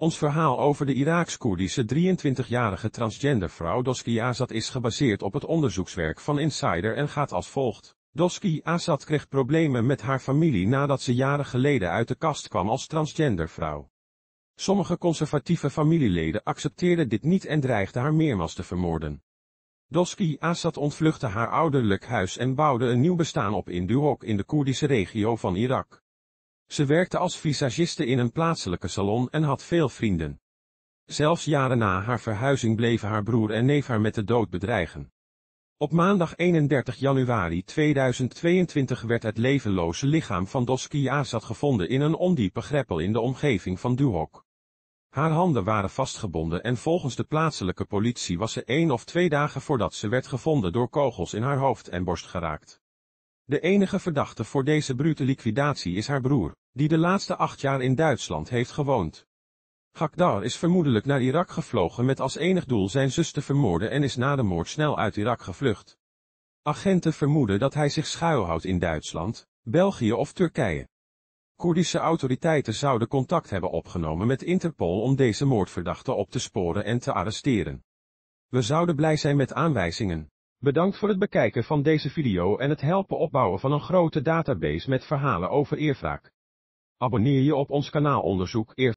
Ons verhaal over de Iraaks-Koerdische 23-jarige transgendervrouw Doski Azad is gebaseerd op het onderzoekswerk van Insider en gaat als volgt. Doski Azad kreeg problemen met haar familie nadat ze jaren geleden uit de kast kwam als transgendervrouw. Sommige conservatieve familieleden accepteerden dit niet en dreigden haar meermaals te vermoorden. Doski Azad ontvluchtte haar ouderlijk huis en bouwde een nieuw bestaan op in Duhok in de Koerdische regio van Irak. Ze werkte als visagiste in een plaatselijke salon en had veel vrienden. Zelfs jaren na haar verhuizing bleven haar broer en neef haar met de dood bedreigen. Op maandag 31 januari 2022 werd het levenloze lichaam van Doski Azad gevonden in een ondiepe greppel in de omgeving van Duhok. Haar handen waren vastgebonden en volgens de plaatselijke politie was ze één of twee dagen voordat ze werd gevonden door kogels in haar hoofd en borst geraakt. De enige verdachte voor deze brute liquidatie is haar broer, die de laatste acht jaar in Duitsland heeft gewoond. Gakdar is vermoedelijk naar Irak gevlogen met als enig doel zijn zus te vermoorden en is na de moord snel uit Irak gevlucht. Agenten vermoeden dat hij zich schuilhoudt in Duitsland, België of Turkije. Koerdische autoriteiten zouden contact hebben opgenomen met Interpol om deze moordverdachte op te sporen en te arresteren. We zouden blij zijn met aanwijzingen, Bedankt voor het bekijken van deze video en het helpen opbouwen van een grote database met verhalen over eerfraak. Abonneer je op ons kanaal Onderzoek Eer